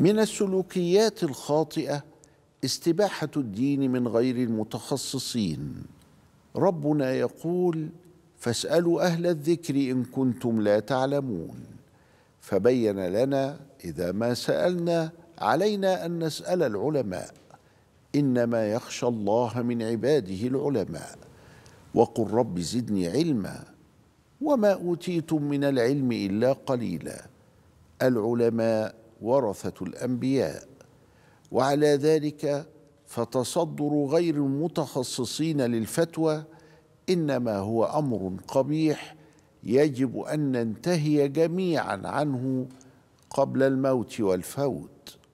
من السلوكيات الخاطئه استباحه الدين من غير المتخصصين ربنا يقول فاسالوا اهل الذكر ان كنتم لا تعلمون فبين لنا اذا ما سالنا علينا ان نسال العلماء انما يخشى الله من عباده العلماء وقل رب زدني علما وما اوتيتم من العلم الا قليلا العلماء ورثة الأنبياء وعلى ذلك فتصدر غير المتخصصين للفتوى إنما هو أمر قبيح يجب أن ننتهي جميعا عنه قبل الموت والفوت